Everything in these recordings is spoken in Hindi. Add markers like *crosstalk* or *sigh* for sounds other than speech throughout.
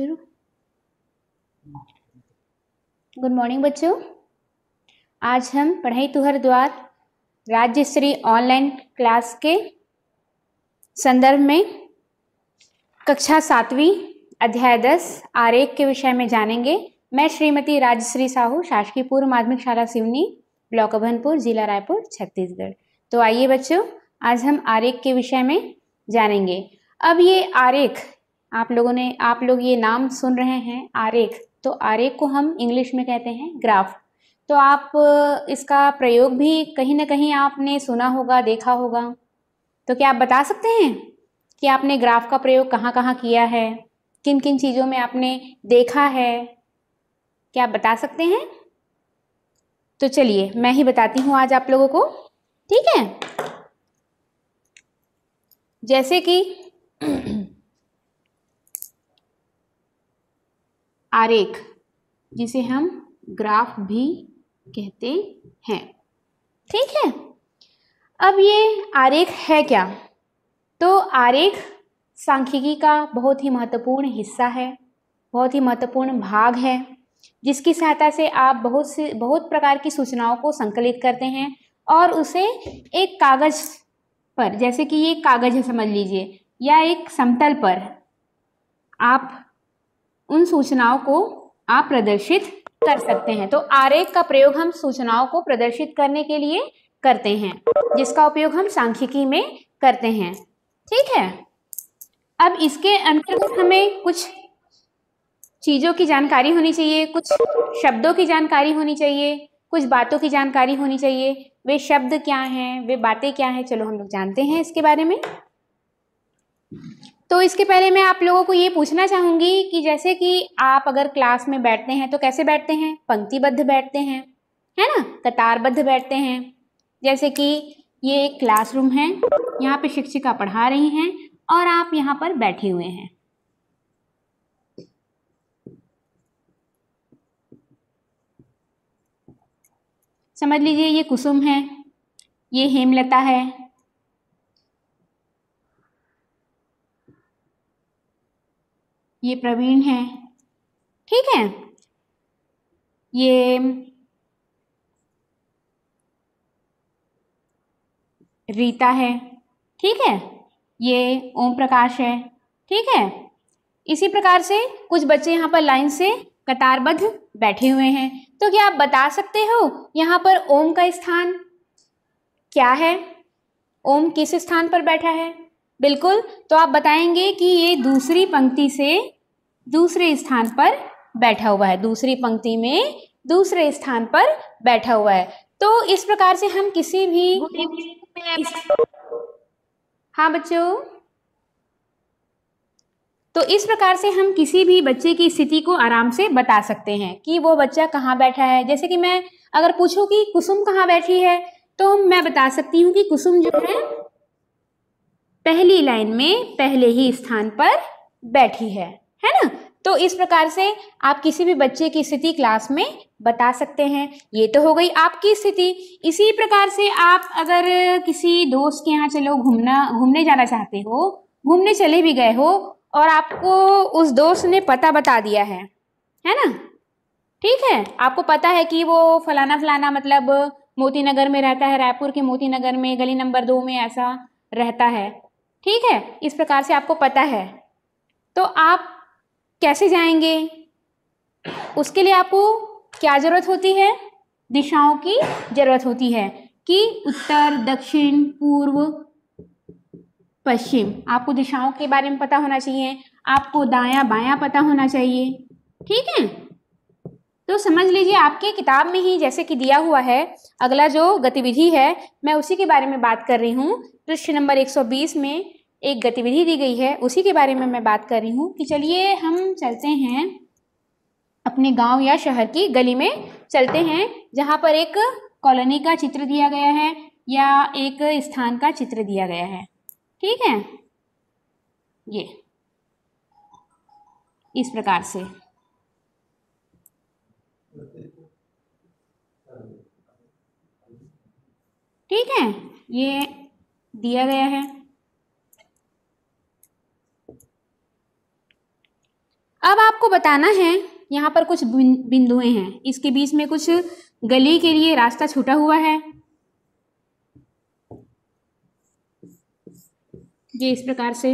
शुरू गुड मॉर्निंग बच्चों आज हम पढ़ाई तुहर द्वार राज्य स्तरीय ऑनलाइन क्लास के संदर्भ में कक्षा सातवीं अध्याय दस आरेख के विषय में जानेंगे मैं श्रीमती राजश्री साहू शासकीय पूर्व माध्यमिक शाला सिवनी ब्लॉक अभनपुर जिला रायपुर छत्तीसगढ़ तो आइए बच्चों आज हम आरेख के विषय में जानेंगे अब ये आरेख आप लोगों ने आप लोग ये नाम सुन रहे हैं आरेख तो आरेख को हम इंग्लिश में कहते हैं ग्राफ तो आप इसका प्रयोग भी कहीं ना कहीं आपने सुना होगा देखा होगा तो क्या आप बता सकते हैं कि आपने ग्राफ का प्रयोग कहाँ कहाँ किया है किन किन चीज़ों में आपने देखा है क्या आप बता सकते हैं तो चलिए मैं ही बताती हूँ आज आप लोगों को ठीक है जैसे कि आरेख जिसे हम ग्राफ भी कहते हैं ठीक है अब ये आरेख है क्या तो आरेख सांख्यिकी का बहुत ही महत्वपूर्ण हिस्सा है बहुत ही महत्वपूर्ण भाग है जिसकी सहायता से आप बहुत से बहुत प्रकार की सूचनाओं को संकलित करते हैं और उसे एक कागज़ पर जैसे कि ये कागज़ है समझ लीजिए या एक समतल पर आप उन सूचनाओं को आप प्रदर्शित कर सकते हैं तो आरेख का प्रयोग हम सूचनाओं को प्रदर्शित करने के लिए करते हैं जिसका उपयोग हम सांख्यिकी में करते हैं ठीक है अब इसके अंतर्गत हमें कुछ चीज़ों की जानकारी होनी चाहिए कुछ शब्दों की जानकारी होनी चाहिए कुछ बातों की जानकारी होनी चाहिए वे शब्द क्या हैं वे बातें क्या हैं चलो हम लोग जानते हैं इसके बारे में तो इसके पहले मैं आप लोगों को ये पूछना चाहूँगी कि जैसे कि आप अगर क्लास में बैठते हैं तो कैसे बैठते हैं पंक्तिबद्ध बैठते हैं है ना कतारबद्ध बैठते हैं जैसे कि ये एक क्लासरूम है यहाँ पे शिक्षिका पढ़ा रही हैं और आप यहाँ पर बैठे हुए हैं समझ लीजिए ये कुसुम है ये हेमलता है ये प्रवीण है ठीक है ये रीता है ठीक है ये ओम प्रकाश है ठीक है इसी प्रकार से कुछ बच्चे यहाँ पर लाइन से कतारबद्ध बैठे हुए हैं तो क्या आप बता सकते हो यहाँ पर ओम का स्थान क्या है ओम किस स्थान पर बैठा है बिल्कुल तो आप बताएंगे कि ये दूसरी पंक्ति से दूसरे स्थान पर बैठा हुआ है दूसरी पंक्ति में दूसरे स्थान पर बैठा हुआ है तो इस प्रकार से हम किसी भी इस... हाँ बच्चों तो इस प्रकार से हम किसी भी बच्चे की स्थिति को आराम से बता सकते हैं कि वो बच्चा कहाँ बैठा है जैसे कि मैं अगर पूछूं कि कुसुम कहाँ बैठी है तो मैं बता सकती हूँ कि कुसुम जो है पहली लाइन में पहले ही स्थान पर बैठी है है ना तो इस प्रकार से आप किसी भी बच्चे की स्थिति क्लास में बता सकते हैं ये तो हो गई आपकी स्थिति इसी प्रकार से आप अगर किसी दोस्त के यहाँ चलो घूमना घूमने जाना चाहते हो घूमने चले भी गए हो और आपको उस दोस्त ने पता बता दिया है है ना ठीक है आपको पता है कि वो फलाना फलाना मतलब मोती नगर में रहता है रायपुर के मोती नगर में गली नंबर दो में ऐसा रहता है ठीक है इस प्रकार से आपको पता है तो आप कैसे जाएंगे उसके लिए आपको क्या ज़रूरत होती है दिशाओं की ज़रूरत होती है कि उत्तर दक्षिण पूर्व पश्चिम आपको दिशाओं के बारे में पता होना चाहिए आपको दायां बायां पता होना चाहिए ठीक है तो समझ लीजिए आपके किताब में ही जैसे कि दिया हुआ है अगला जो गतिविधि है मैं उसी के बारे में बात कर रही हूँ पृष्ठ नंबर 120 में एक गतिविधि दी गई है उसी के बारे में मैं बात कर रही हूँ कि चलिए हम चलते हैं अपने गांव या शहर की गली में चलते हैं जहाँ पर एक कॉलोनी का चित्र दिया गया है या एक स्थान का चित्र दिया गया है ठीक है ये इस प्रकार से ठीक है ये दिया गया है अब आपको बताना है यहाँ पर कुछ बिंदुएं हैं इसके बीच में कुछ गली के लिए रास्ता छूटा हुआ है ये इस प्रकार से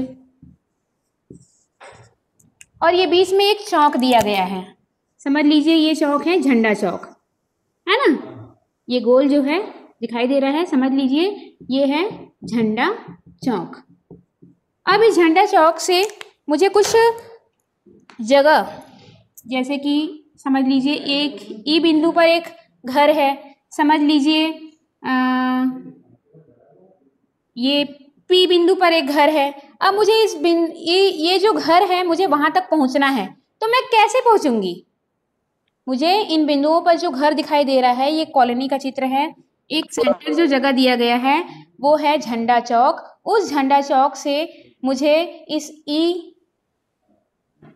और ये बीच में एक चौक दिया गया है समझ लीजिए ये चौक है झंडा चौक है ना ये गोल जो है दिखाई दे रहा है समझ लीजिए ये है झंडा चौक अब इस झंडा चौक से मुझे कुछ जगह जैसे कि समझ लीजिए एक ई बिंदु पर एक घर है समझ लीजिए ये पी बिंदु पर एक घर है अब मुझे इस बिन ये ये जो घर है मुझे वहां तक पहुँचना है तो मैं कैसे पहुंचूंगी मुझे इन बिंदुओं पर जो घर दिखाई दे रहा है ये कॉलोनी का चित्र है एक सेंटर जो जगह दिया गया है वो है झंडा चौक उस झंडा चौक से मुझे इस ई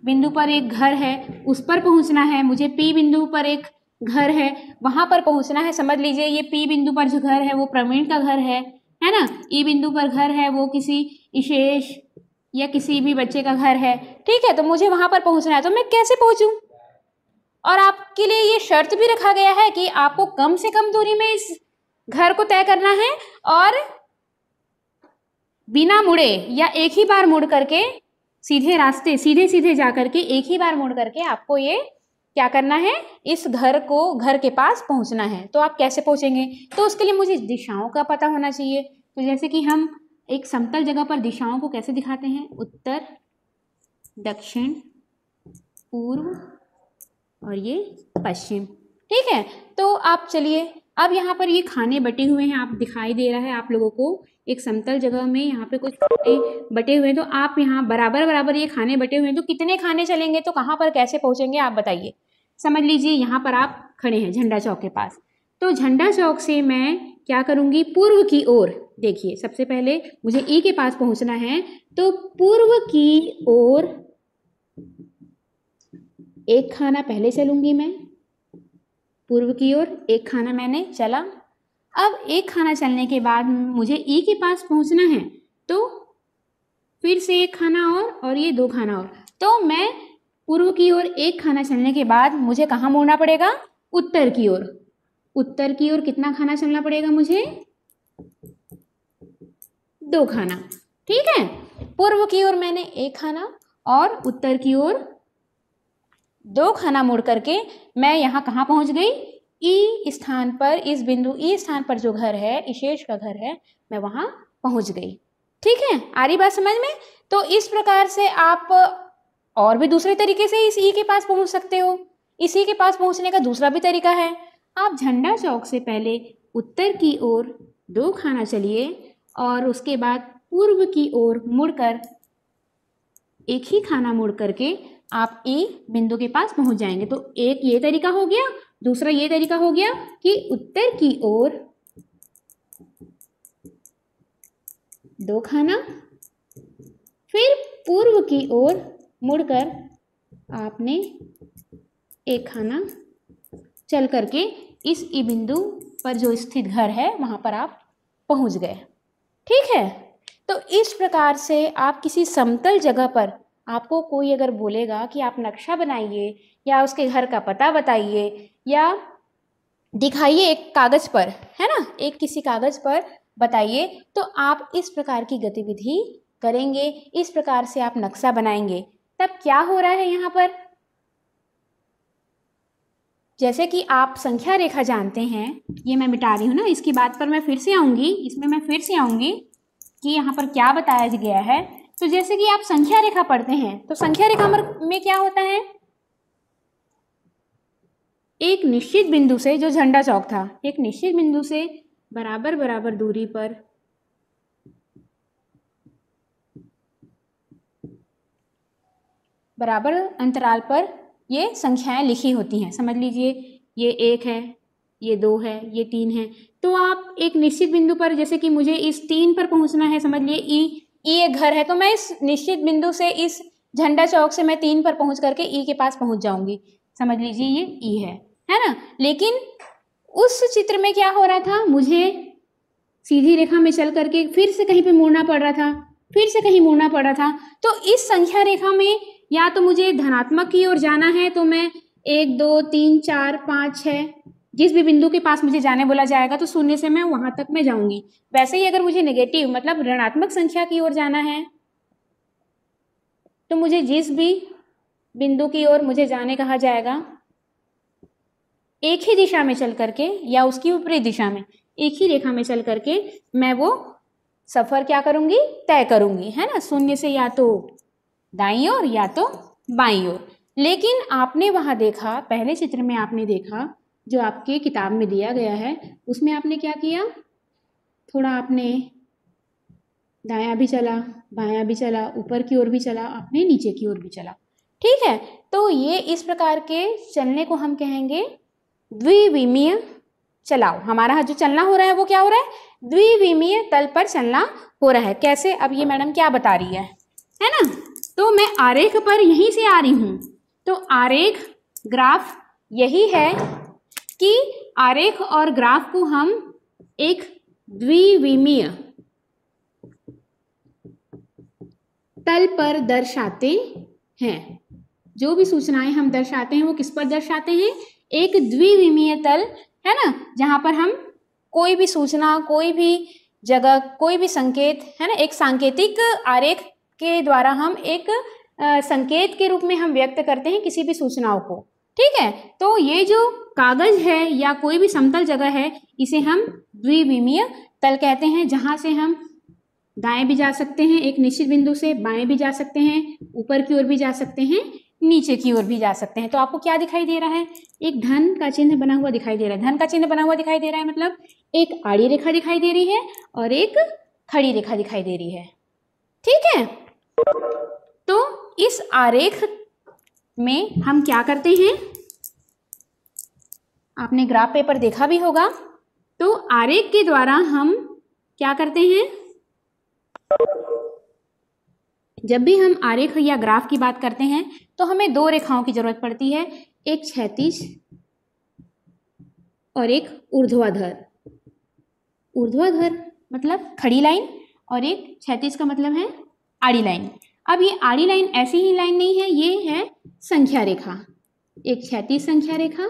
बिंदु पर एक घर है उस पर पहुंचना है मुझे पी बिंदु पर एक घर है वहां पर पहुंचना है समझ लीजिए ये पी बिंदु पर जो घर है वो प्रवीण का घर है है ना ई e बिंदु पर घर है वो किसी विशेष या किसी भी बच्चे का घर है ठीक है तो मुझे वहां पर पहुंचना है तो मैं कैसे पहुंचू और आपके लिए ये शर्त भी रखा गया है कि आपको कम से कम दूरी में इस घर को तय करना है और बिना मुड़े या एक ही बार मुड़ करके सीधे रास्ते सीधे सीधे जा करके एक ही बार मुड़ करके आपको ये क्या करना है इस घर को घर के पास पहुंचना है तो आप कैसे पहुंचेंगे तो उसके लिए मुझे दिशाओं का पता होना चाहिए तो जैसे कि हम एक समतल जगह पर दिशाओं को कैसे दिखाते हैं उत्तर दक्षिण पूर्व और ये पश्चिम ठीक है तो आप चलिए अब यहाँ पर ये खाने बटे हुए हैं आप दिखाई दे रहा है आप लोगों को एक समतल जगह में यहाँ पे कुछ खाने बटे हुए हैं तो आप यहाँ बराबर बराबर ये खाने बटे हुए हैं तो कितने खाने चलेंगे तो कहाँ पर कैसे पहुँचेंगे आप बताइए समझ लीजिए यहाँ पर आप खड़े हैं झंडा चौक के पास तो झंडा चौक से मैं क्या करूँगी पूर्व की ओर देखिए सबसे पहले मुझे ई के पास पहुँचना है तो पूर्व की ओर एक खाना पहले चलूँगी मैं पूर्व की ओर एक खाना मैंने चला अब एक खाना चलने के बाद मुझे ई के पास पहुंचना है तो फिर से एक खाना और और ये दो खाना और तो मैं पूर्व की ओर एक खाना चलने के बाद मुझे कहाँ मोड़ना पड़ेगा उत्तर की ओर उत्तर की ओर कितना खाना चलना पड़ेगा मुझे दो खाना ठीक है पूर्व की ओर मैंने एक खाना और उत्तर की ओर दो खाना मोड़ करके मैं यहाँ कहाँ पहुँच गई ई स्थान पर इस बिंदु ई स्थान पर जो घर है ईशेष का घर है मैं वहां पहुंच गई ठीक है आ रही बात समझ में तो इस प्रकार से आप और भी दूसरे तरीके से इस ई के पास पहुँच सकते हो इसी के पास पहुँचने का दूसरा भी तरीका है आप झंडा चौक से पहले उत्तर की ओर दो खाना चलिए और उसके बाद पूर्व की ओर मुड़कर एक ही खाना मुड़ करके आप ए बिंदु के पास पहुंच जाएंगे तो एक ये तरीका हो गया दूसरा ये तरीका हो गया कि उत्तर की ओर दो खाना फिर पूर्व की ओर मुड़कर आपने एक खाना चल करके इस ई बिंदु पर जो स्थित घर है वहाँ पर आप पहुँच गए ठीक है तो इस प्रकार से आप किसी समतल जगह पर आपको कोई अगर बोलेगा कि आप नक्शा बनाइए या उसके घर का पता बताइए या दिखाइए एक कागज़ पर है ना एक किसी कागज़ पर बताइए तो आप इस प्रकार की गतिविधि करेंगे इस प्रकार से आप नक्शा बनाएंगे तब क्या हो रहा है यहाँ पर जैसे कि आप संख्या रेखा जानते हैं ये मैं मिटा रही हूँ ना इसकी बात पर मैं फिर से आऊँगी इसमें मैं फिर से आऊँगी कि यहाँ पर क्या बताया गया है तो जैसे कि आप संख्या रेखा पढ़ते हैं तो संख्या रेखा में क्या होता है एक निश्चित बिंदु से जो झंडा चौक था एक निश्चित बिंदु से बराबर बराबर दूरी पर बराबर अंतराल पर ये संख्याएं लिखी होती हैं समझ लीजिए ये एक है ये दो है ये तीन है तो आप एक निश्चित बिंदु पर जैसे कि मुझे इस तीन पर पहुंचना है समझ लिए ई ई एक घर है तो मैं इस निश्चित बिंदु से इस झंडा चौक से मैं तीन पर पहुंच करके ई के पास पहुंच जाऊंगी समझ लीजिए ये ई है है ना लेकिन उस चित्र में क्या हो रहा था मुझे सीधी रेखा में चल करके फिर से कहीं पे मुड़ना पड़ रहा था फिर से कहीं मुड़ना पड़ रहा था तो इस संख्या रेखा में या तो मुझे धनात्मक की ओर जाना है तो मैं एक दो तीन चार पाँच छः जिस भी बिंदु के पास मुझे जाने बोला जाएगा तो शून्य से मैं वहां तक मैं जाऊंगी वैसे ही अगर मुझे नेगेटिव मतलब ऋणात्मक संख्या की ओर जाना है तो मुझे जिस भी बिंदु की ओर मुझे जाने कहा जाएगा एक ही दिशा में चल करके या उसकी ऊपरी दिशा में एक ही रेखा में चल करके मैं वो सफ़र क्या करूंगी तय करूंगी है ना शून्य से या तो दाई ओर या तो बाई ओर लेकिन आपने वहां देखा पहले चित्र में आपने देखा जो आपके किताब में दिया गया है उसमें आपने क्या किया थोड़ा आपने दाया भी चला बाया भी चला ऊपर की ओर भी चला आपने नीचे की ओर भी चला ठीक है तो ये इस प्रकार के चलने को हम कहेंगे द्विविमीय चलाओ हमारा जो चलना हो रहा है वो क्या हो रहा है द्विविमीय तल पर चलना हो रहा है कैसे अब ये मैडम क्या बता रही है है ना तो मैं आरेख पर यहीं से आ रही हूँ तो आरेख ग्राफ यही है कि आरेख और ग्राफ को हम एक द्विविमीय तल पर दर्शाते हैं जो भी सूचनाएं हम दर्शाते हैं वो किस पर दर्शाते हैं एक द्विविमीय तल है ना जहाँ पर हम कोई भी सूचना कोई भी जगह कोई भी संकेत है ना एक सांकेतिक आरेख के द्वारा हम एक आ, संकेत के रूप में हम व्यक्त करते हैं किसी भी सूचनाओं को ठीक है तो ये जो कागज है या कोई भी समतल जगह है इसे हम द्विविमीय तल कहते हैं जहाँ से हम दाएं भी जा सकते हैं एक निश्चित बिंदु से बाएं भी जा सकते हैं ऊपर की ओर भी जा सकते हैं नीचे की ओर भी जा सकते हैं तो आपको क्या दिखाई दे रहा है एक धन का चिन्ह बना हुआ दिखाई दे रहा है धन का चिन्ह बना हुआ दिखाई दे रहा है मतलब एक आड़ी रेखा दिखाई दे रही है और एक खड़ी रेखा दिखाई दे रही है ठीक है तो इस आरेख में हम क्या करते हैं आपने ग्राफ पेपर देखा भी होगा तो आरेख के द्वारा हम क्या करते हैं जब भी हम आरेख या ग्राफ की बात करते हैं तो हमें दो रेखाओं की जरूरत पड़ती है एक क्षैतिज और एक ऊर्ध्वाधर ऊर्ध्वाधर मतलब खड़ी लाइन और एक क्षैतिज का मतलब है आड़ी लाइन अब ये आड़ी लाइन ऐसी ही लाइन नहीं है ये है संख्या रेखा एक क्षैतिज संख्या रेखा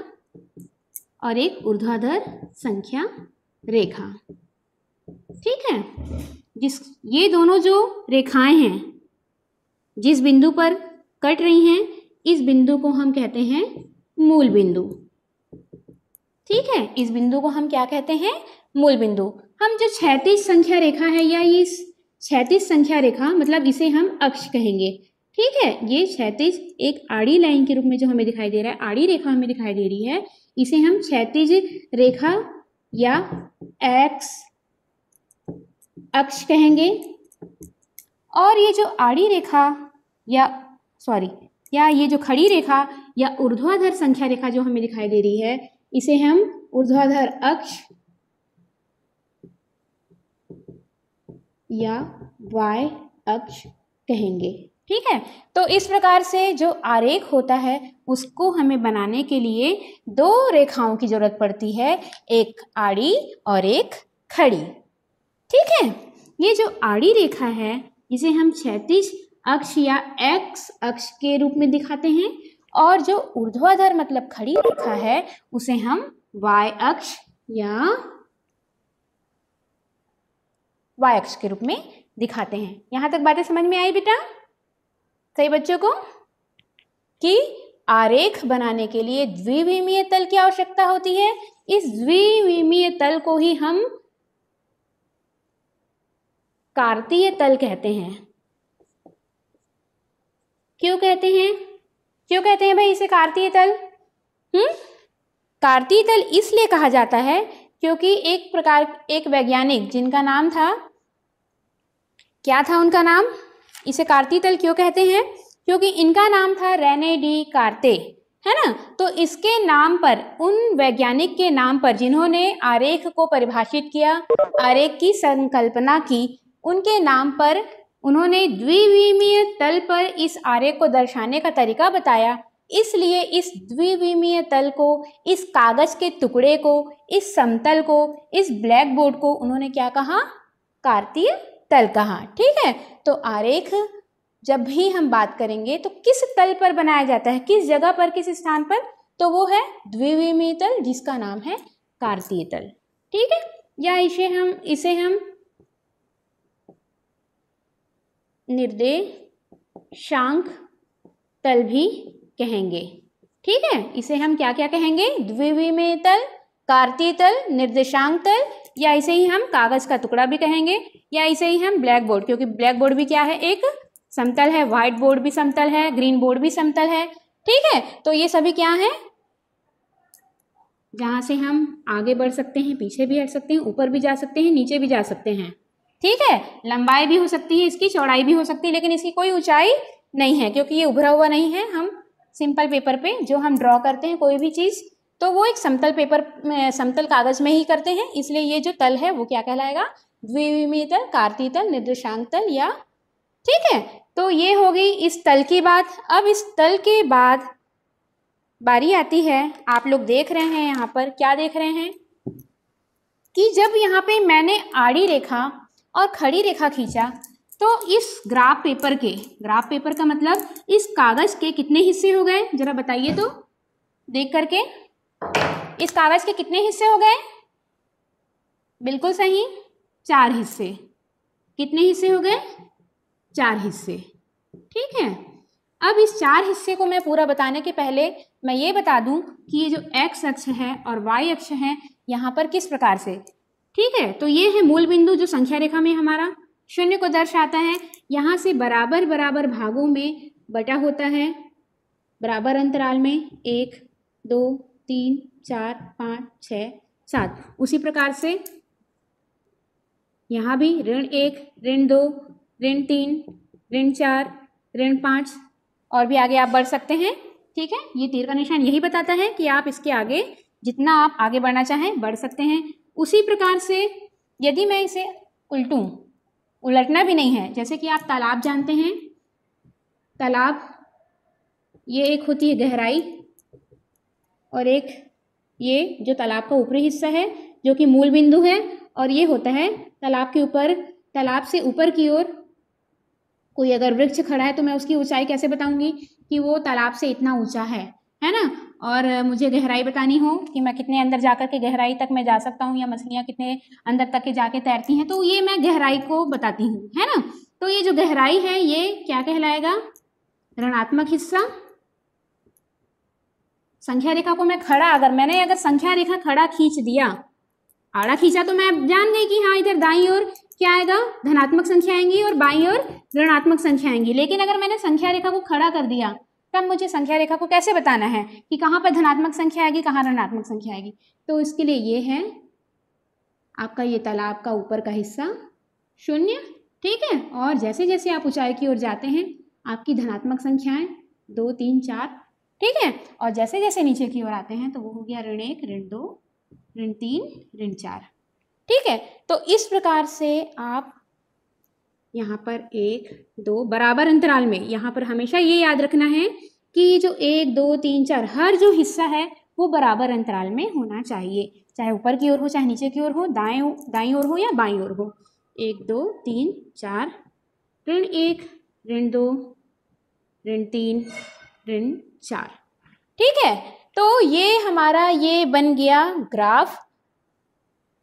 और एक ऊर्ध्वाधर संख्या रेखा ठीक है जिस ये दोनों जो रेखाएं हैं जिस बिंदु पर कट रही हैं इस बिंदु को हम कहते हैं मूल बिंदु ठीक है इस बिंदु को हम क्या कहते हैं मूल बिंदु हम जो छैतीस संख्या रेखा है या ये छैतीस संख्या रेखा मतलब इसे हम अक्ष कहेंगे ठीक है ये छैतीस एक आड़ी लाइन के रूप में जो हमें दिखाई दे रहा है आड़ी रेखा हमें दिखाई दे रही है इसे हम क्षैतिज रेखा या एक्स अक्ष कहेंगे और ये जो आड़ी रेखा या सॉरी या ये जो खड़ी रेखा या ऊर्ध्वाधर संख्या रेखा जो हमें दिखाई दे रही है इसे हम ऊर्ध्वाधर अक्ष या y अक्ष कहेंगे ठीक है तो इस प्रकार से जो आरेख होता है उसको हमें बनाने के लिए दो रेखाओं की जरूरत पड़ती है एक आड़ी और एक खड़ी ठीक है ये जो आड़ी रेखा है इसे हम क्षैतिज अक्ष या एक्स अक्ष के रूप में दिखाते हैं और जो ऊर्ध्वाधर मतलब खड़ी रेखा है उसे हम वाय अक्ष या वाय अक्ष के रूप में दिखाते हैं यहां तक बातें समझ में आई बेटा सही बच्चों को कि आरेख बनाने के लिए द्विविमीय तल की आवश्यकता होती है इस द्विविमीय तल को ही हम कार्तीय तल कहते हैं क्यों कहते हैं क्यों कहते हैं भाई इसे कार्तीय तल हम्म कार्तीय तल इसलिए कहा जाता है क्योंकि एक प्रकार एक वैज्ञानिक जिनका नाम था क्या था उनका नाम इसे कार्तीय तल क्यों कहते हैं क्योंकि इनका नाम था रेने डी कार्ते है ना तो इसके नाम पर उन वैज्ञानिक के नाम पर जिन्होंने आरेख को परिभाषित किया आरेख की संकल्पना की उनके नाम पर उन्होंने द्विविमीय तल पर इस आर्य को दर्शाने का तरीका बताया इसलिए इस द्विविमीय तल को इस कागज के टुकड़े को इस समतल को इस ब्लैक बोर्ड को उन्होंने क्या कहा कार्तीय तल कहा ठीक है तो आरेख जब भी हम बात करेंगे तो किस तल पर बनाया जाता है किस जगह पर किस स्थान पर तो वो है द्विविमीय तल जिसका नाम है कार्तीय तल ठीक है या इसे हम इसे हम निर्देशांक तल भी कहेंगे ठीक है इसे हम क्या क्या कहेंगे द्विविमय तल कार्तीय तल निर्देशांक तल या इसे ही हम कागज का टुकड़ा भी कहेंगे या इसे ही हम ब्लैक बोर्ड क्योंकि ब्लैक बोर्ड भी क्या है एक समतल है व्हाइट बोर्ड भी समतल है ग्रीन बोर्ड भी समतल है ठीक है तो ये सभी क्या है जहाँ से हम आगे बढ़ सकते हैं पीछे भी हट सकते हैं ऊपर भी जा सकते हैं नीचे भी जा सकते हैं ठीक है लंबाई भी हो सकती है इसकी चौड़ाई भी हो सकती है लेकिन इसकी कोई ऊंचाई नहीं है क्योंकि ये उभरा हुआ नहीं है हम सिंपल पेपर पे जो हम ड्रॉ करते हैं कोई भी चीज़ तो वो एक समतल पेपर समतल कागज में ही करते हैं इसलिए ये जो तल है वो क्या कहलाएगा द्विविमी तल कार्ती तल निर्देशांक तल या ठीक है तो ये हो गई इस तल की बात अब इस तल के बाद बारी आती है आप लोग देख रहे हैं यहाँ पर क्या देख रहे हैं कि जब यहाँ पे मैंने आड़ी रेखा और खड़ी रेखा खींचा तो इस ग्राफ पेपर के ग्राफ पेपर का मतलब इस कागज के कितने हिस्से हो गए जरा बताइए तो देख करके इस कागज के कितने हिस्से हो गए बिल्कुल सही चार हिस्से कितने हिस्से हो गए चार हिस्से ठीक है अब इस चार हिस्से को मैं पूरा बताने के पहले मैं ये बता दूं कि ये जो एक्स अक्ष है और वाई अक्ष है यहाँ पर किस प्रकार से ठीक है तो ये है मूल बिंदु जो संख्या रेखा में हमारा शून्य को दर्शाता है यहाँ से बराबर बराबर भागों में बटा होता है बराबर अंतराल में एक दो तीन चार पाँच छ सात उसी प्रकार से यहाँ भी ऋण एक ऋण दो ऋण तीन ऋण चार ऋण पाँच और भी आगे आप बढ़ सकते हैं ठीक है ये तीर का निशान यही बताता है कि आप इसके आगे जितना आप आगे बढ़ना चाहें बढ़ सकते हैं उसी प्रकार से यदि मैं इसे उल्टूं उलटना भी नहीं है जैसे कि आप तालाब जानते हैं तालाब ये एक होती है गहराई और एक ये जो तालाब का ऊपरी हिस्सा है जो कि मूल बिंदु है और ये होता है तालाब के ऊपर तालाब से ऊपर की ओर कोई अगर वृक्ष खड़ा है तो मैं उसकी ऊंचाई कैसे बताऊंगी कि वो तालाब से इतना ऊंचा है है ना और मुझे गहराई बतानी हो कि मैं कितने अंदर जाकर के गहराई तक मैं जा सकता हूँ या मछलियाँ कितने अंदर तक के जाके तैरती हैं तो ये मैं गहराई को बताती हूँ है ना तो ये जो गहराई है ये क्या कहलाएगा ऋणात्मक हिस्सा संख्या रेखा को मैं खड़ा अगर मैंने अगर संख्या रेखा खड़ा खींच दिया आड़ा खींचा तो मैं जान गई कि हाँ इधर दाई और क्या आएगा धनात्मक संख्या आएंगी और बाई और ऋणात्मक संख्या आएंगी लेकिन अगर मैंने संख्या रेखा को खड़ा कर दिया तब मुझे संख्या रेखा को कैसे बताना है कि कहाँ पर धनात्मक संख्या आएगी कहाँ ऋणात्मक संख्या आएगी तो इसके लिए ये है आपका ये तालाब का ऊपर का हिस्सा शून्य ठीक है और जैसे जैसे आप ऊंचाई की ओर जाते हैं आपकी धनात्मक संख्याएं दो तीन चार ठीक है और जैसे जैसे नीचे की ओर आते हैं तो वो हो गया ऋण एक ऋण दो ऋण तीन ऋण चार ठीक है तो इस प्रकार से आप यहाँ पर एक दो बराबर अंतराल में यहाँ पर हमेशा ये याद रखना है कि जो एक दो तीन चार हर जो हिस्सा है वो बराबर अंतराल में होना चाहिए चाहे ऊपर की ओर हो चाहे नीचे की ओर हो दाएं दाई ओर हो या बाई ओर हो एक दो तीन चार ऋण एक ऋण दो ऋण तीन ऋण चार ठीक है तो ये हमारा ये बन गया ग्राफ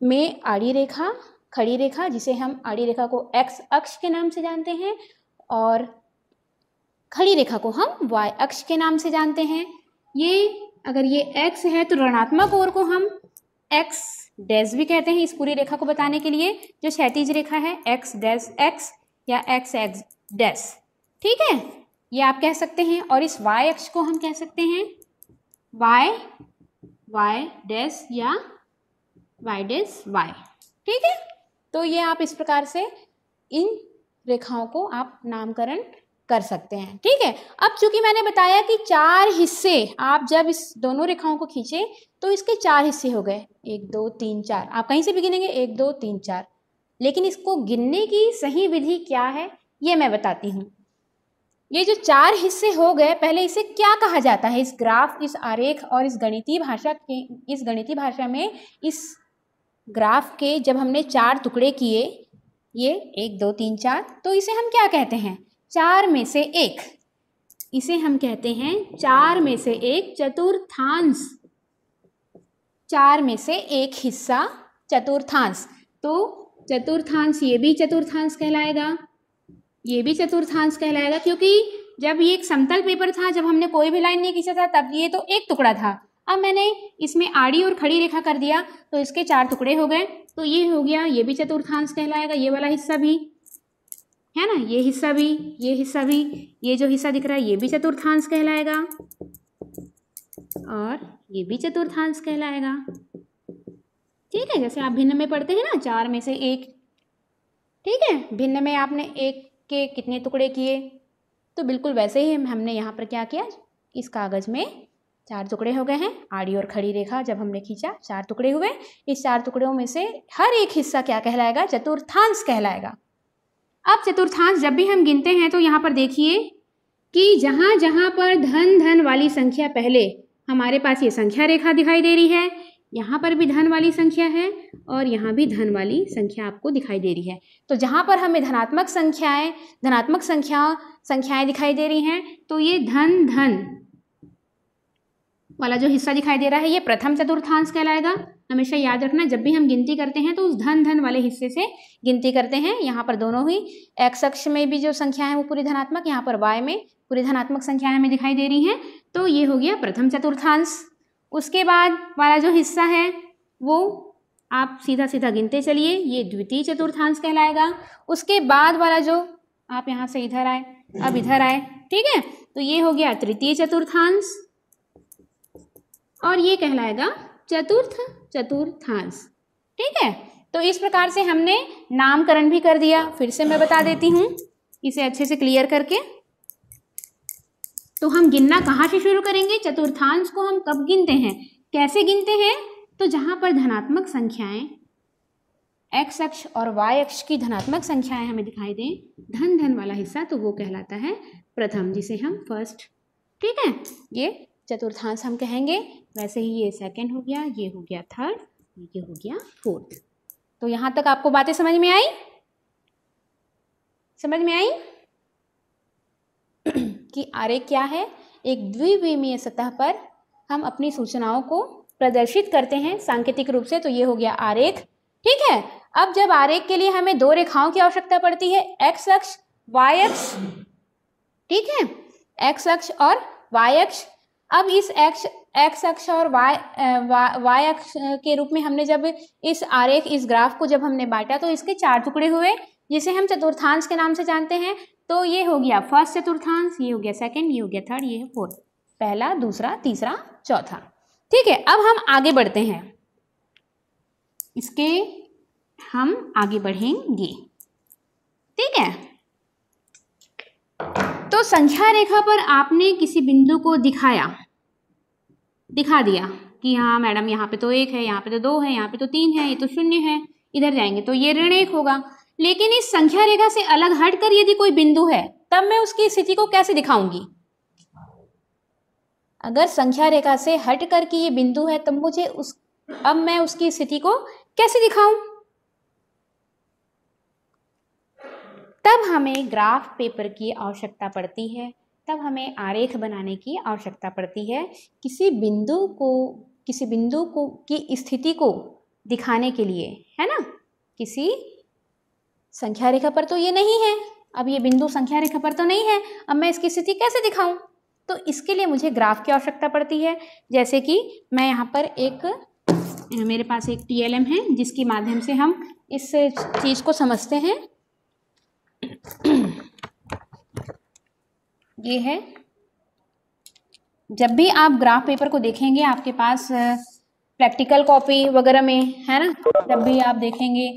में आड़ी रेखा खड़ी रेखा जिसे हम आड़ी रेखा को एक्स अक्ष के नाम से जानते हैं और खड़ी रेखा को हम y अक्ष के नाम से जानते हैं ये अगर ये x है तो ऋणात्मक ओर को हम x डैश भी कहते हैं इस पूरी रेखा को बताने के लिए जो क्षैतिज रेखा है x डैश x या x x डैश ठीक है ये आप कह सकते हैं और इस y अक्ष को हम कह सकते हैं y y डैश या y डैश y ठीक है तो ये आप इस प्रकार से इन रेखाओं को आप नामकरण कर सकते हैं ठीक है अब चूंकि मैंने बताया कि चार हिस्से आप जब इस दोनों रेखाओं को खींचे तो इसके चार हिस्से हो गए एक दो तीन चार आप कहीं से भी गिनेंगे एक दो तीन चार लेकिन इसको गिनने की सही विधि क्या है ये मैं बताती हूँ ये जो चार हिस्से हो गए पहले इसे क्या कहा जाता है इस ग्राफ इस आरेख और इस गणितीय भाषा के इस गणितीय भाषा में इस ग्राफ के जब हमने चार टुकड़े किए ये एक दो तीन चार तो इसे हम क्या कहते हैं चार में से एक इसे हम कहते हैं चार में से एक चतुर्थांश चार में से एक हिस्सा चतुर्थांश तो चतुर्थांश ये भी चतुर्थांश कहलाएगा ये भी चतुर्थांश कहलाएगा क्योंकि जब ये एक समतल पेपर था जब हमने कोई भी लाइन नहीं खींचा था तब ये तो एक टुकड़ा था अब मैंने इसमें आड़ी और खड़ी रेखा कर दिया तो इसके चार टुकड़े हो गए तो ये हो गया ये भी चतुर्थांश कहलाएगा ये वाला हिस्सा भी है ना ये हिस्सा भी ये हिस्सा भी ये जो हिस्सा दिख रहा है ये भी चतुर्थांश कहलाएगा और ये भी चतुर्थांश कहलाएगा ठीक है जैसे आप भिन्न में पढ़ते हैं ना चार में से एक ठीक है भिन्न में आपने एक के कितने टुकड़े किए तो बिल्कुल वैसे ही हमने यहाँ पर क्या किया इस कागज़ में चार टुकड़े हो गए हैं आड़ी और खड़ी रेखा जब हमने खींचा चार टुकड़े हुए इस चार टुकड़ों में से हर एक हिस्सा क्या कहलाएगा चतुर्थांश कहलाएगा अब चतुर्थांश जब भी हम गिनते हैं तो यहाँ पर देखिए कि जहाँ जहाँ पर धन धन वाली संख्या पहले हमारे पास ये संख्या रेखा दिखाई दे रही है यहाँ पर भी धन वाली संख्या है और यहाँ भी धन वाली संख्या आपको दिखाई दे रही है तो जहाँ पर हमें धनात्मक संख्याएं धनात्मक संख्या संख्याएं दिखाई दे रही हैं तो ये धन धन वाला जो हिस्सा दिखाई दे रहा है ये प्रथम चतुर्थांश कहलाएगा हमेशा याद रखना जब भी हम गिनती करते हैं तो उस धन धन वाले हिस्से से गिनती करते हैं यहाँ पर दोनों ही एक्स अक्ष में भी जो संख्या है वो पूरी धनात्मक यहाँ पर वाई में पूरी धनात्मक संख्या हमें दिखाई दे रही हैं तो ये हो गया प्रथम चतुर्थांश उसके बाद वाला जो हिस्सा है वो आप सीधा सीधा गिनते चलिए ये द्वितीय चतुर्थांश कहलाएगा उसके बाद वाला जो आप यहाँ से इधर आए अब इधर आए ठीक है तो ये हो गया तृतीय चतुर्थांश और ये कहलाएगा चतुर्थ चतुर्थांश ठीक है तो इस प्रकार से हमने नामकरण भी कर दिया फिर से मैं बता देती हूँ इसे अच्छे से क्लियर करके तो हम गिनना कहाँ से शुरू करेंगे चतुर्थांश को हम कब गिनते हैं कैसे गिनते हैं तो जहाँ पर धनात्मक संख्याएं एक्स अक्ष और वाई अक्ष की धनात्मक संख्याएं हमें दिखाई दें धन धन वाला हिस्सा तो वो कहलाता है प्रथम जिसे हम फर्स्ट ठीक है ये चतुर्थांश हम कहेंगे वैसे ही ये सेकेंड हो गया ये हो गया थर्ड ये हो गया फोर्थ तो यहाँ तक आपको बातें समझ में आई समझ में आई *clears throat* कि आरे क्या है एक द्विविमीय सतह पर हम अपनी सूचनाओं को प्रदर्शित करते हैं सांकेतिक रूप से तो ये हो गया आरेख ठीक है अब जब आरेख के लिए हमें दो रेखाओं की आवश्यकता पड़ती है एक्स अक्ष वाई अक्ष ठीक है एक्स अक्ष और वाई अक्ष अब इस एक्स एक्स अक्ष और वाई वाई अक्ष के रूप में हमने जब इस आरेख इस ग्राफ को जब हमने बांटा तो इसके चार टुकड़े हुए जिसे हम चतुर्थांश के नाम से जानते हैं तो ये हो गया फर्स्ट चतुर्थांश ये हो गया सेकंड ये हो गया थर्ड ये है फोर्थ पहला दूसरा तीसरा चौथा ठीक है अब हम आगे बढ़ते हैं इसके हम आगे बढ़ेंगे ठीक है तो संख्या रेखा पर आपने किसी बिंदु को दिखाया दिखा दिया कि हाँ मैडम यहाँ पे तो एक है यहाँ पे तो दो है यहाँ पे तो तीन है ये तो शून्य है इधर जाएंगे तो ये ऋण एक होगा लेकिन इस संख्या रेखा से अलग हट कर यदि कोई बिंदु है तब मैं उसकी स्थिति को कैसे दिखाऊंगी अगर संख्या रेखा से हट कर के ये बिंदु है तब मुझे उस अब मैं उसकी स्थिति को कैसे दिखाऊं तब हमें ग्राफ पेपर की आवश्यकता पड़ती है तब हमें आरेख बनाने की आवश्यकता पड़ती है किसी बिंदु को किसी बिंदु को की स्थिति को दिखाने के लिए है ना किसी संख्या रेखा पर तो ये नहीं है अब ये बिंदु संख्या रेखा पर तो नहीं है अब मैं इसकी स्थिति कैसे दिखाऊं तो इसके लिए मुझे ग्राफ की आवश्यकता पड़ती है जैसे कि मैं यहाँ पर एक मेरे पास एक टी है जिसके माध्यम से हम इस चीज़ को समझते हैं ये है जब भी आप ग्राफ पेपर को देखेंगे आपके पास प्रैक्टिकल कॉपी वगैरह में है ना जब भी आप देखेंगे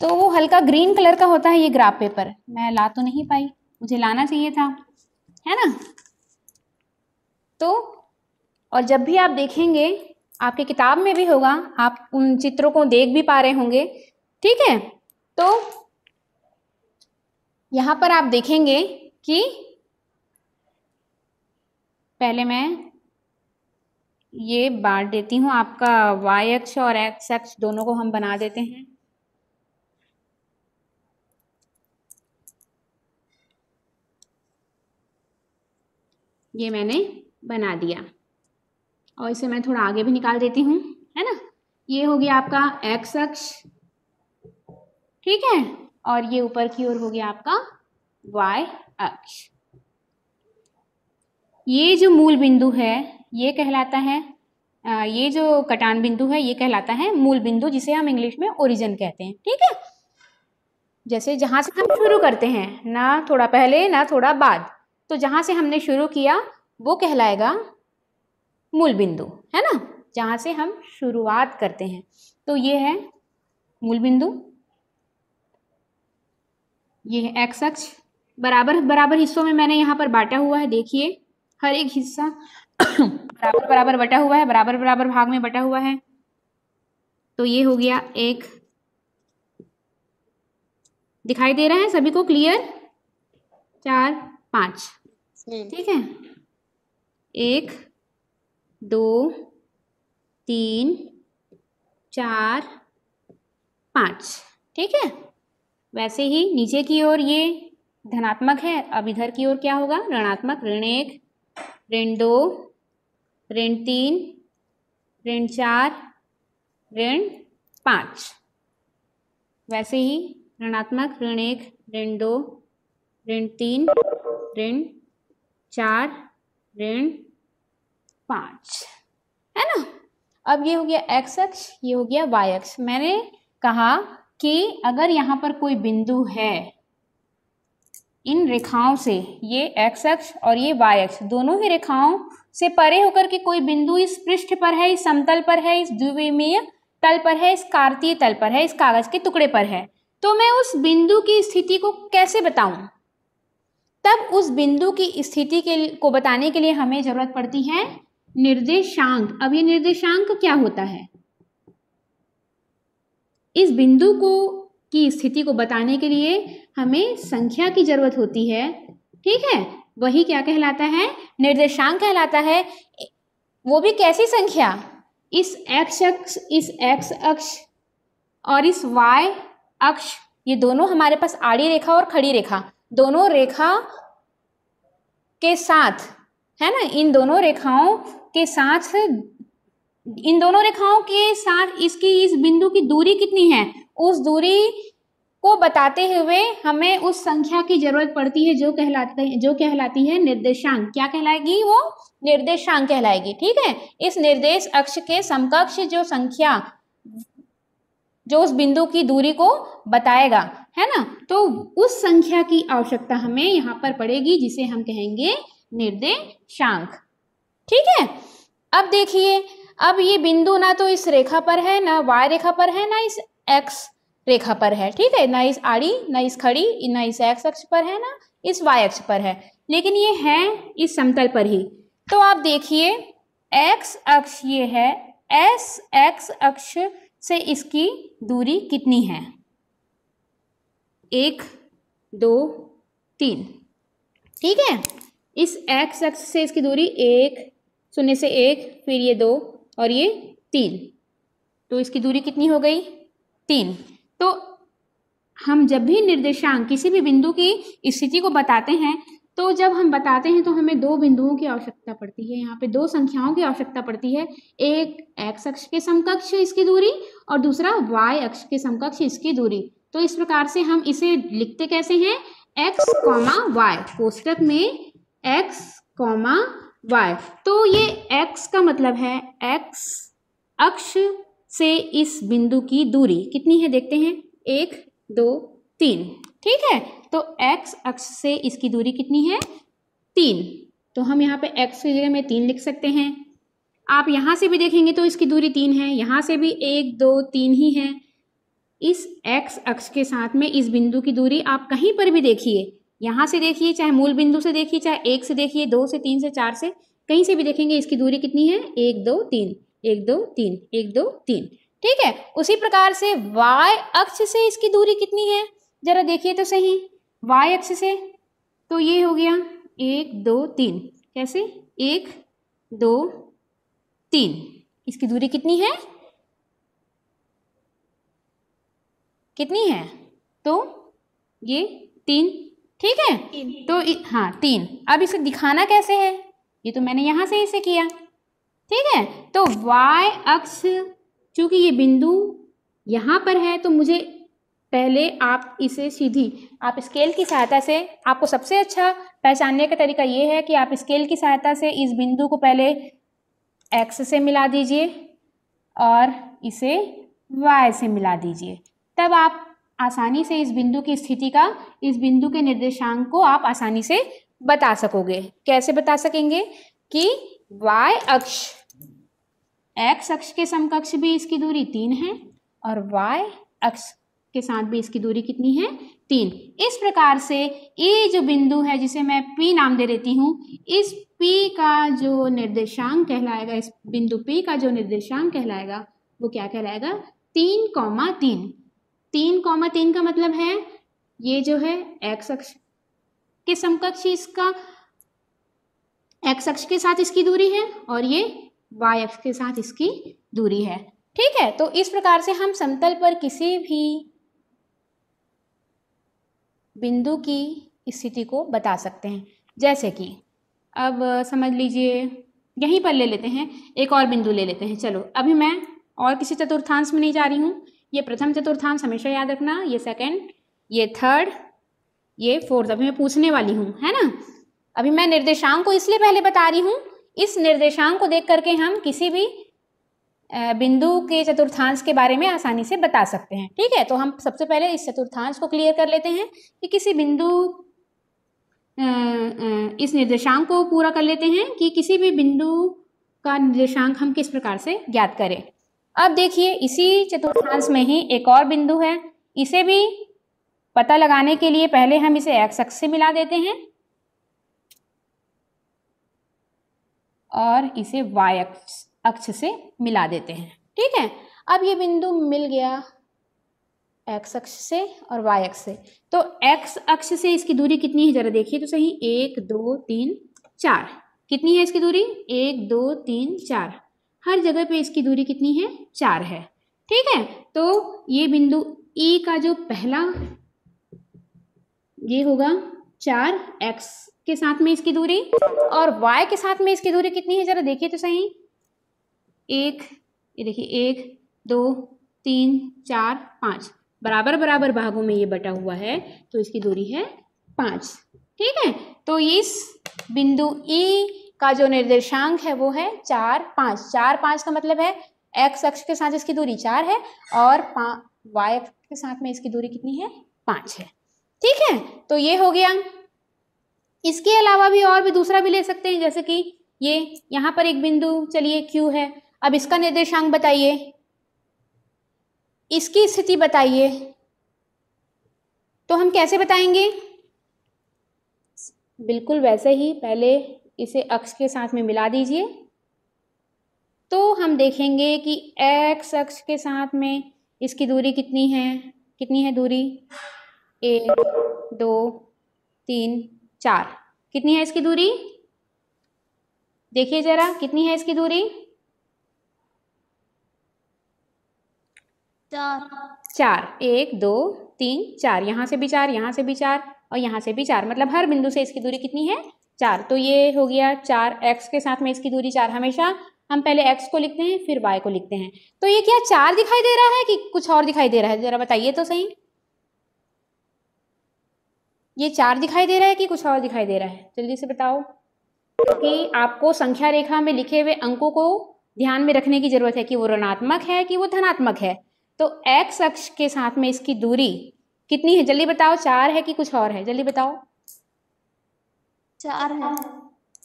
तो वो हल्का ग्रीन कलर का होता है ये ग्राफ पेपर मैं ला तो नहीं पाई मुझे लाना चाहिए था है ना तो और जब भी आप देखेंगे आपकी किताब में भी होगा आप उन चित्रों को देख भी पा रहे होंगे ठीक है तो यहाँ पर आप देखेंगे कि पहले मैं ये बांट देती हूँ आपका वाई अक्ष और एक्स अक्ष दोनों को हम बना देते हैं ये मैंने बना दिया और इसे मैं थोड़ा आगे भी निकाल देती हूँ है ना ये हो गया आपका एक्स अक्ष ठीक है और ये ऊपर की ओर हो गया आपका वाई अक्ष ये जो मूल बिंदु है ये कहलाता है ये जो कटान बिंदु है ये कहलाता है मूल बिंदु जिसे हम इंग्लिश में ओरिजिन कहते हैं ठीक है जैसे जहां से हम शुरू करते हैं ना थोड़ा पहले ना थोड़ा बाद तो जहां से हमने शुरू किया वो कहलाएगा मूल बिंदु है ना जहाँ से हम शुरुआत करते हैं तो ये है मूल बिंदु ये है एक्स अक्ष बराबर बराबर हिस्सों में मैंने यहाँ पर बांटा हुआ है देखिए हर एक हिस्सा *coughs* बराबर बराबर बटा हुआ है बराबर बराबर भाग में बटा हुआ है तो ये हो गया एक दिखाई दे रहा है सभी को क्लियर चार पांच ठीक है एक दो तीन चार पाँच ठीक है वैसे ही नीचे की ओर ये धनात्मक है अब इधर की ओर क्या होगा ऋणात्मक ऋण एक ऋण दो ऋण तीन ऋण चार ऋण पाँच वैसे ही ऋणात्मक ऋण एक ऋण दो ऋण तीन ऋण चार ऋण पाँच है ना अब ये हो गया एक्स अक्ष ये हो गया वाई अक्ष मैंने कहा कि अगर यहाँ पर कोई बिंदु है इन रेखाओं से ये एक्स अक्ष और ये वाई अक्ष दोनों ही रेखाओं से परे होकर के कोई बिंदु इस पृष्ठ पर है इस समतल पर है इस द्विविमीय तल पर है इस कार्तीय तल पर है इस कागज के टुकड़े पर है तो मैं उस बिंदु की स्थिति को कैसे बताऊं तब उस बिंदु की स्थिति के को बताने के लिए हमें ज़रूरत पड़ती है निर्देशांक अब ये निर्देशांक क्या होता है इस बिंदु को की स्थिति को बताने के लिए हमें संख्या की जरूरत होती है ठीक है वही क्या कहलाता है निर्देशांक कहलाता है वो भी कैसी संख्या इस एक्स अक्ष इस एक्स अक्ष और इस वाई अक्ष ये दोनों हमारे पास आड़ी रेखा और खड़ी रेखा दोनों रेखा के साथ है ना इन दोनों रेखाओं के साथ इन दोनों रेखाओं के साथ इसकी इस बिंदु की दूरी कितनी है उस दूरी को बताते हुए हमें उस संख्या की जरूरत पड़ती है जो कहलाते जो कहलाती है निर्देशांक क्या कहलाएगी वो निर्देशांक कहलाएगी ठीक है इस निर्देश अक्ष के समकक्ष जो संख्या जो उस बिंदु की दूरी को बताएगा है ना तो उस संख्या की आवश्यकता हमें यहाँ पर पड़ेगी जिसे हम कहेंगे निर्देशांक ठीक है अब देखिए अब ये बिंदु ना तो इस रेखा पर है ना वाई रेखा पर है ना इस एक्स रेखा पर है ठीक है ना इस आड़ी ना इस खड़ी ना इस एक्स अक्ष पर है ना इस वाई अक्ष पर है लेकिन ये है इस समतल पर ही तो आप देखिए एक्स अक्ष ये है एस एक्स अक्ष से इसकी दूरी कितनी है एक दो तीन ठीक है इस एक्स अक्ष से इसकी दूरी एक शून्य से एक फिर ये दो और ये तीन तो इसकी दूरी कितनी हो गई तीन तो हम जब भी निर्देशांक किसी भी बिंदु की स्थिति को बताते हैं तो जब हम बताते हैं तो हमें दो बिंदुओं की आवश्यकता पड़ती है यहाँ पे दो संख्याओं की आवश्यकता पड़ती है एक एक्स अक्ष के समकक्ष इसकी दूरी और दूसरा वाई अक्ष के समकक्ष इसकी दूरी तो इस प्रकार से हम इसे लिखते कैसे हैं एक्स कॉमा वाई कोष्टक में एक्स कॉमा वाई तो ये एक्स का मतलब है एक्स अक्ष से इस बिंदु की दूरी कितनी है देखते हैं एक दो तीन ठीक है तो एक्स अक्ष से इसकी दूरी कितनी है तीन तो हम यहाँ पे एक्स की जगह में तीन लिख सकते हैं आप यहाँ से भी देखेंगे तो इसकी दूरी तीन है यहाँ से भी एक दो तीन ही है इस एक्स अक्ष के साथ में इस बिंदु की दूरी आप कहीं पर भी देखिए यहाँ से देखिए चाहे मूल बिंदु से देखिए चाहे एक से देखिए दो से तीन से चार से कहीं से भी देखेंगे इसकी दूरी कितनी है एक दो तीन एक दो तीन एक दो तीन ठीक है उसी प्रकार से y अक्ष से इसकी दूरी कितनी है जरा देखिए तो सही y अक्ष से तो ये हो गया एक दो तीन कैसे एक दो तीन इसकी दूरी कितनी है कितनी है तो ये तीन ठीक है तो हाँ तीन अब इसे दिखाना कैसे है ये तो मैंने यहाँ से इसे किया ठीक है तो y अक्ष चूंकि ये बिंदु यहाँ पर है तो मुझे पहले आप इसे सीधी आप स्केल की सहायता से आपको सबसे अच्छा पहचानने का तरीका ये है कि आप स्केल की सहायता से इस बिंदु को पहले एक्स से मिला दीजिए और इसे वाई से मिला दीजिए तब आप आसानी से इस बिंदु की स्थिति का इस बिंदु के निर्देशांक को आप आसानी से बता सकोगे कैसे बता सकेंगे कि y अक्ष x अक्ष के समकक्ष भी इसकी दूरी तीन है और y अक्ष के साथ भी इसकी दूरी कितनी है तीन इस प्रकार से ये जो बिंदु है जिसे मैं P नाम दे देती हूँ इस P का जो निर्देशांक कहलाएगा इस बिंदु P का जो निर्देशांक कहलाएगा वो क्या कहलाएगा तीन कौमा तीन तीन कॉमा तीन का मतलब है ये जो है एक्स अक्ष के समकक्ष इसका एक्स अक्ष के साथ इसकी दूरी है और ये वाई अक्ष के साथ इसकी दूरी है ठीक है तो इस प्रकार से हम समतल पर किसी भी बिंदु की स्थिति को बता सकते हैं जैसे कि अब समझ लीजिए यहीं पर ले लेते हैं एक और बिंदु ले लेते हैं चलो अभी मैं और किसी चतुर्थांश में नहीं जा रही हूँ ये प्रथम चतुर्थांश हमेशा याद रखना ये सेकंड ये थर्ड ये फोर्थ अभी मैं पूछने वाली हूँ है ना अभी मैं निर्देशांक को इसलिए पहले बता रही हूँ इस निर्देशांक को देख करके हम किसी भी बिंदु के चतुर्थांश के बारे में आसानी से बता सकते हैं ठीक है तो हम सबसे पहले इस चतुर्थांश को क्लियर कर लेते हैं कि किसी बिंदु इस निर्देशांक को पूरा कर लेते हैं कि किसी भी बिंदु का निर्देशांक हम किस प्रकार से ज्ञात करें अब देखिए इसी चतुर्थांश में ही एक और बिंदु है इसे भी पता लगाने के लिए पहले हम इसे एक्स अक्ष से मिला देते हैं और इसे वाई अक्ष अक्ष से मिला देते हैं ठीक है अब ये बिंदु मिल गया एक्स अक्ष से और वाई अक्ष से तो एक्स अक्ष से इसकी दूरी कितनी है जरा देखिए तो सही एक दो तीन चार कितनी है इसकी दूरी एक दो तीन चार हर जगह पे इसकी दूरी कितनी है चार है ठीक है तो ये बिंदु ई का जो पहला ये होगा चार एक्स के साथ में इसकी दूरी और वाई के साथ में इसकी दूरी कितनी है जरा देखिए तो सही एक ये देखिए एक दो तीन चार पाँच बराबर बराबर भागों में ये बटा हुआ है तो इसकी दूरी है पाँच ठीक है तो इस बिंदु ई का जो निर्देशांक है वो है चार पाँच चार पाँच का मतलब है एक्स अक्ष के साथ इसकी दूरी चार है और वाई अक्ष के साथ में इसकी दूरी कितनी है पाँच है ठीक है तो ये हो गया इसके अलावा भी और भी दूसरा भी ले सकते हैं जैसे कि ये यहाँ पर एक बिंदु चलिए क्यू है अब इसका निर्देशांक बताइए इसकी स्थिति बताइए तो हम कैसे बताएंगे बिल्कुल वैसे ही पहले इसे अक्ष के साथ में मिला दीजिए तो हम देखेंगे कि एक्स अक्ष के साथ में इसकी दूरी कितनी है कितनी है दूरी एक दो तीन चार कितनी है इसकी दूरी देखिए जरा कितनी है इसकी दूरी चार चार एक दो तीन चार यहां से भी चार यहां से भी चार और यहां से भी चार मतलब हर बिंदु से इसकी दूरी कितनी है चार तो ये हो गया चार एक्स के साथ में इसकी दूरी चार हमेशा हम पहले एक्स को लिखते हैं फिर वाई को लिखते हैं तो ये क्या चार दिखाई दे रहा है कि कुछ और दिखाई दे रहा है जरा बताइए तो सही ये चार दिखाई दे रहा है कि कुछ और दिखाई दे रहा है जल्दी से बताओ कि आपको संख्या रेखा में लिखे हुए अंकों को ध्यान में रखने की जरूरत है कि वो ऋणात्मक है कि वो धनात्मक है तो एक्स अक्ष के साथ में इसकी दूरी कितनी है जल्दी बताओ चार है कि कुछ और है जल्दी बताओ चार है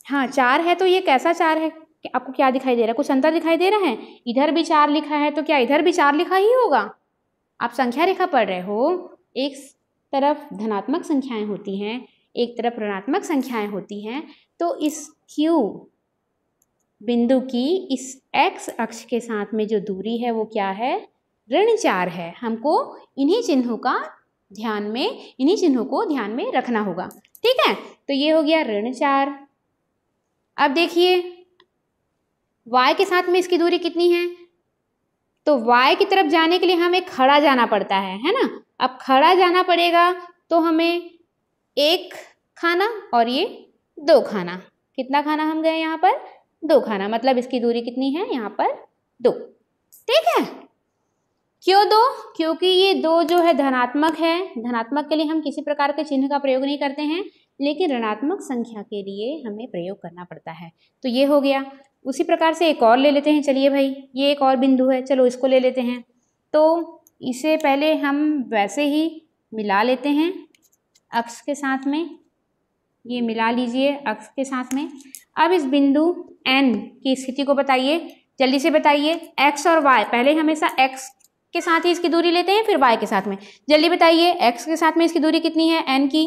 हाँ चार है तो ये कैसा चार है आपको क्या दिखाई दे रहा है कुछ अंतर दिखाई दे रहा है इधर भी चार लिखा है तो क्या इधर भी चार लिखा ही होगा आप संख्या रेखा पढ़ रहे हो एक तरफ धनात्मक संख्याएं होती हैं एक तरफ ऋणात्मक संख्याएं होती हैं तो इस क्यू बिंदु की इस एक्स अक्ष के साथ में जो दूरी है वो क्या है ऋण चार है हमको इन्हीं चिन्हों का ध्यान में इन्हीं चिन्हों को ध्यान में रखना होगा ठीक है तो ये हो गया ऋण चार अब देखिए y के साथ में इसकी दूरी कितनी है तो y की तरफ जाने के लिए हमें खड़ा जाना पड़ता है है ना अब खड़ा जाना पड़ेगा तो हमें एक खाना और ये दो खाना कितना खाना हम गए यहाँ पर दो खाना मतलब इसकी दूरी कितनी है यहाँ पर दो ठीक है क्यों दो क्योंकि ये दो जो है धनात्मक है धनात्मक के लिए हम किसी प्रकार के चिन्ह का प्रयोग नहीं करते हैं लेकिन ऋणात्मक संख्या के लिए हमें प्रयोग करना पड़ता है तो ये हो गया उसी प्रकार से एक और ले लेते हैं चलिए भाई ये एक और बिंदु है चलो इसको ले लेते हैं तो इसे पहले हम वैसे ही मिला लेते हैं अक्ष के साथ में ये मिला लीजिए अक्ष के साथ में अब इस बिंदु एन की स्थिति को बताइए जल्दी से बताइए एक्स और वाई पहले हमेशा एक्स के साथ ही इसकी दूरी लेते हैं फिर वाई के साथ में जल्दी बताइए एक्स के साथ में इसकी दूरी कितनी है एन की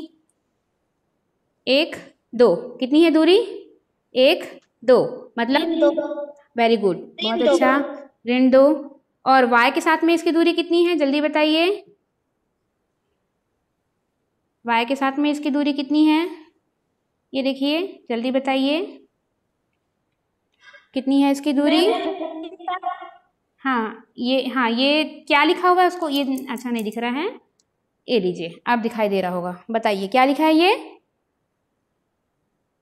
एक दो कितनी है दूरी एक दो मतलब वेरी गुड बहुत अच्छा ऋण दो और y के साथ में इसकी दूरी कितनी है जल्दी बताइए y के साथ में इसकी दूरी कितनी है ये देखिए जल्दी बताइए कितनी है इसकी दूरी हाँ ये हाँ ये क्या लिखा हुआ है उसको ये अच्छा नहीं दिख रहा है ये लीजिए आप दिखाई दे रहा होगा बताइए क्या लिखा है ये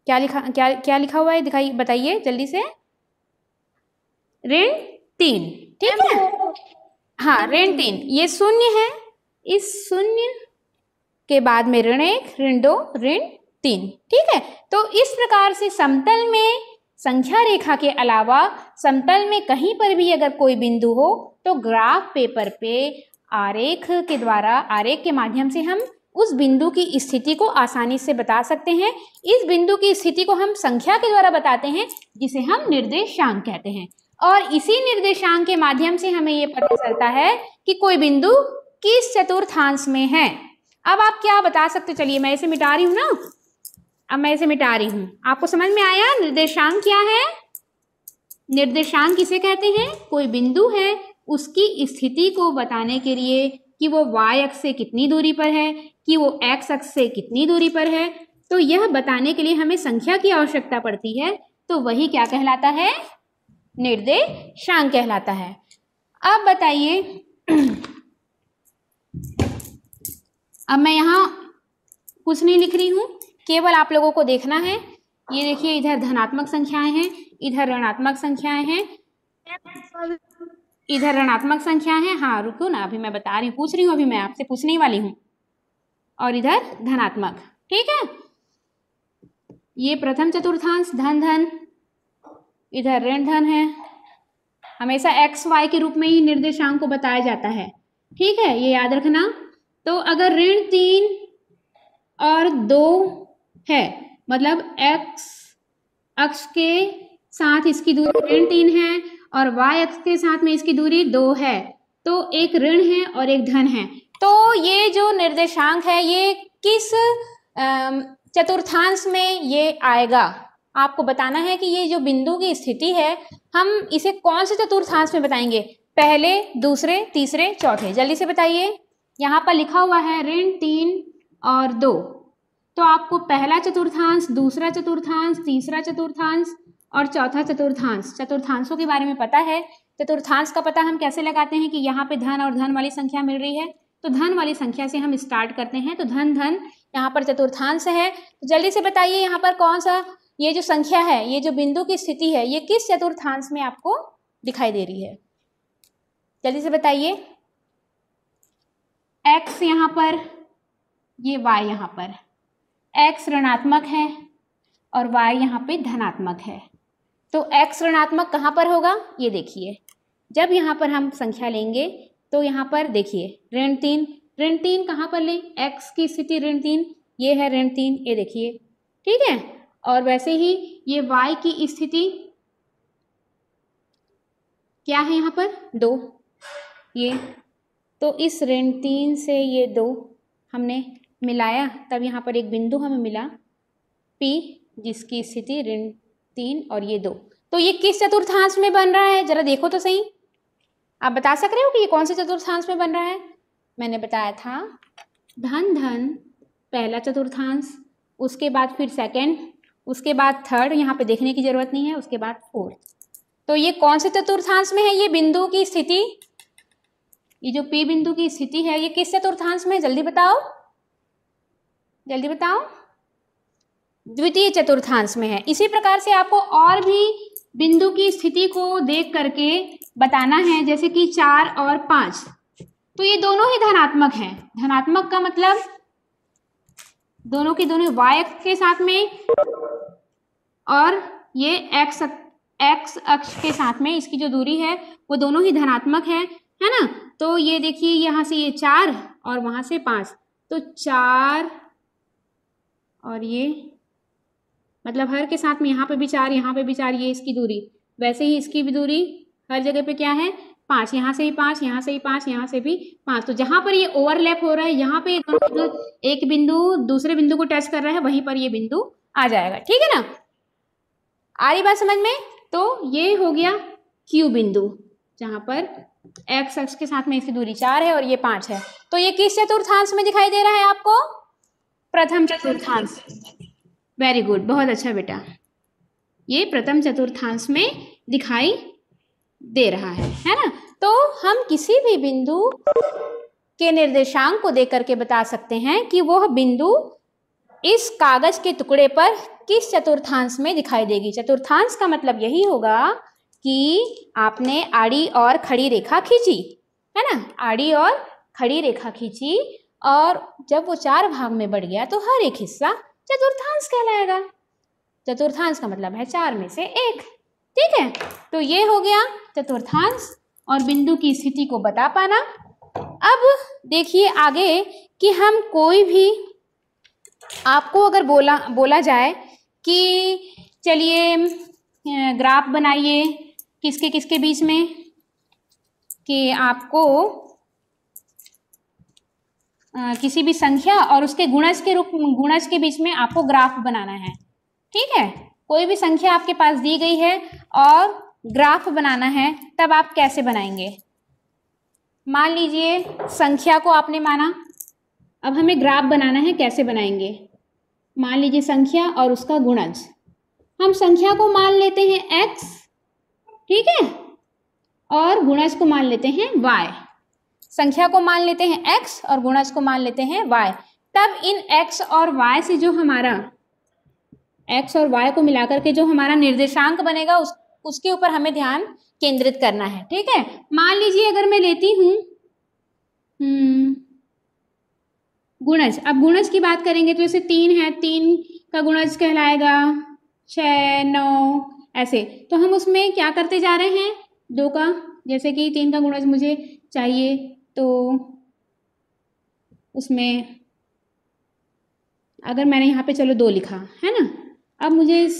क्या लिखा क्या क्या लिखा हुआ है दिखाई बताइए जल्दी से ऋण तीन ठीक है हाँ ऋण तीन ये शून्य है इस शून्य के बाद में ऋण एक ऋण दो ऋण तीन ठीक है तो इस प्रकार से समतल में संख्या रेखा के अलावा समतल में कहीं पर भी अगर कोई बिंदु हो तो ग्राफ पेपर पे आरेख के द्वारा आरेख के माध्यम से हम उस बिंदु की स्थिति को आसानी से बता सकते हैं इस बिंदु की स्थिति को हम संख्या के द्वारा बताते हैं जिसे हम निर्देशांक कहते हैं और इसी निर्देशांक के माध्यम से हमें ये पता चलता है कि कोई बिंदु किस चतुर्थांश में है अब आप क्या बता सकते चलिए मैं इसे मिटा रही हूँ ना अब मैं इसे मिटा रही हूँ आपको समझ में आया निर्देशांक क्या है निर्देशांक किसे कहते हैं कोई बिंदु है उसकी स्थिति को बताने के लिए कि वो y अक्ष से कितनी दूरी पर है कि वो x अक्ष से कितनी दूरी पर है तो यह बताने के लिए हमें संख्या की आवश्यकता पड़ती है तो वही क्या कहलाता है निर्देशांक कहलाता है अब बताइए *clears throat* अब मैं यहाँ कुछ नहीं लिख रही हूँ केवल आप लोगों को देखना है ये देखिए इधर धनात्मक संख्याएं हैं इधर ऋणात्मक संख्याएं हैं इधर ऋणात्मक संख्या है हाँ रुको ना अभी मैं बता रही हूँ पूछ रही हूँ अभी मैं आपसे पूछने वाली हूँ और इधर धनात्मक ठीक है ये प्रथम चतुर्थांश धन धन इधर ऋण धन है हमेशा एक्स वाई के रूप में ही निर्देशांक को बताया जाता है ठीक है ये याद रखना तो अगर ऋण तीन और दो है मतलब एक्स अक्ष के साथ इसकी दूरी ऋण तीन है और वाई अक्ष के साथ में इसकी दूरी दो है तो एक ऋण है और एक धन है तो ये जो निर्देशांक है ये किस चतुर्थांश में ये आएगा आपको बताना है कि ये जो बिंदु की स्थिति है हम इसे कौन से चतुर्थांश में बताएंगे पहले दूसरे तीसरे चौथे जल्दी से बताइए यहाँ पर लिखा हुआ है ऋण तीन और दो तो आपको पहला चतुर्थांश दूसरा चतुर्थांश तीसरा चतुर्थांश और चौथा चतुर्थांश चतुर्थांशों के बारे में पता है चतुर्थांश का पता हम कैसे लगाते हैं कि यहाँ पे धन और धन वाली संख्या मिल रही है तो धन वाली संख्या से हम स्टार्ट करते हैं तो धन धन यहाँ पर चतुर्थांश है तो जल्दी से बताइए यहाँ पर कौन सा ये जो संख्या है ये जो बिंदु की स्थिति है ये किस चतुर्थांश में आपको दिखाई दे रही है जल्दी से बताइए एक्स यहाँ पर ये वाई यहाँ पर एक्स ऋणात्मक है और वाई यहाँ पे धनात्मक है तो एक्स ऋणात्मक कहाँ पर होगा ये देखिए जब यहाँ पर हम संख्या लेंगे तो यहाँ पर देखिए ऋण तीन ऋण तीन कहाँ पर लें एक्स की स्थिति ऋण तीन ये है ऋण तीन ये देखिए ठीक है और वैसे ही ये वाई की स्थिति क्या है यहाँ पर दो ये तो इस ऋण तीन से ये दो हमने मिलाया तब यहाँ पर एक बिंदु हमें मिला पी जिसकी स्थिति ऋण तीन और ये दो तो ये किस चतुर्थांश में बन रहा है जरा देखो तो सही आप बता सक रहे हो कि ये कौन से चतुर्थांश में बन रहा है मैंने बताया था धन धन पहला चतुर्थांश उसके बाद फिर सेकंड उसके बाद थर्ड यहाँ पे देखने की जरूरत नहीं है उसके बाद फोर्थ तो ये कौन से चतुर्थांश में है ये बिंदु की स्थिति ये जो पी बिंदु की स्थिति है ये किस चतुर्थांश में है जल्दी बताओ जल्दी बताओ द्वितीय चतुर्थांश में है इसी प्रकार से आपको और भी बिंदु की स्थिति को देख करके बताना है जैसे कि चार और पांच तो ये दोनों ही धनात्मक हैं धनात्मक का मतलब दोनों के दोनों y के साथ में और ये x x अक्ष के साथ में इसकी जो दूरी है वो दोनों ही धनात्मक है है ना तो ये देखिए यहां से ये चार और वहां से पांच तो चार और ये मतलब हर के साथ में यहाँ पे भी चार यहाँ पे भी चार ये इसकी दूरी वैसे ही इसकी भी दूरी हर जगह पे क्या है पाँच यहाँ से ही पाँच यहाँ से ही पाँच यहाँ से भी पाँच तो जहाँ पर ये ओवरलैप हो रहा है यहाँ पे एक बिंदु दूसरे बिंदु को टच कर रहा है वहीं पर ये बिंदु आ जाएगा ठीक है ना आ रही बात समझ में तो ये हो गया क्यू बिंदु जहाँ पर एक्स एक्स के साथ में इसकी दूरी चार है और ये पाँच है तो ये किस चतुर्थांश में दिखाई दे रहा है आपको प्रथम चतुर्थांश वेरी गुड बहुत अच्छा बेटा ये प्रथम चतुर्थांश में दिखाई दे रहा है है ना तो हम किसी भी बिंदु के निर्देशांक को देख करके बता सकते हैं कि वह बिंदु इस कागज के टुकड़े पर किस चतुर्थांश में दिखाई देगी चतुर्थांश का मतलब यही होगा कि आपने आड़ी और खड़ी रेखा खींची है ना आड़ी और खड़ी रेखा खींची और जब वो चार भाग में बढ़ गया तो हर एक हिस्सा चतुर्थांश कहलाएगा चतुर्थांश का मतलब है चार में से एक ठीक है तो ये हो गया चतुर्थांश और बिंदु की स्थिति को बता पाना अब देखिए आगे कि हम कोई भी आपको अगर बोला बोला जाए कि चलिए ग्राफ बनाइए किसके किसके बीच में कि आपको किसी भी संख्या और उसके गुणज के रूप गुणज के बीच में आपको ग्राफ बनाना है ठीक है कोई भी संख्या आपके पास दी गई है और ग्राफ बनाना है तब आप कैसे बनाएंगे मान लीजिए संख्या को आपने माना अब हमें ग्राफ बनाना है कैसे बनाएंगे मान लीजिए संख्या और उसका गुणज हम संख्या को मान लेते हैं एक्स ठीक है और गुणज को मान लेते हैं वाई संख्या को मान लेते हैं एक्स और गुणज को मान लेते हैं वाई तब इन एक्स और वाई से जो हमारा एक्स और वाई को मिलाकर के जो हमारा निर्देशांक बनेगा उस उसके ऊपर हमें ध्यान केंद्रित करना है ठीक है मान लीजिए अगर मैं लेती हूँ हम्म, गुणज अब गुणज की बात करेंगे तो जैसे तीन है तीन का गुणज कहलाएगा छ नौ ऐसे तो हम उसमें क्या करते जा रहे हैं दो का जैसे कि तीन का गुणज मुझे चाहिए तो उसमें अगर मैंने यहाँ पे चलो दो लिखा है ना अब मुझे इस